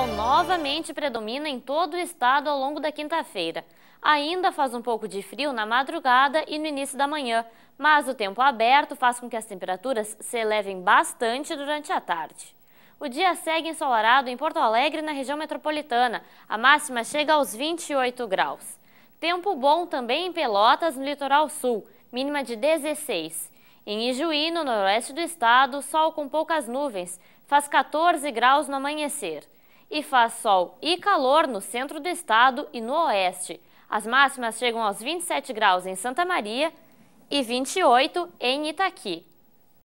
sol novamente predomina em todo o estado ao longo da quinta-feira. Ainda faz um pouco de frio na madrugada e no início da manhã, mas o tempo aberto faz com que as temperaturas se elevem bastante durante a tarde. O dia segue ensolarado em Porto Alegre, na região metropolitana. A máxima chega aos 28 graus. Tempo bom também em Pelotas, no litoral sul, mínima de 16. Em Ijuí, no noroeste do estado, sol com poucas nuvens, faz 14 graus no amanhecer e faz sol e calor no centro do estado e no oeste. As máximas chegam aos 27 graus em Santa Maria e 28 em Itaqui.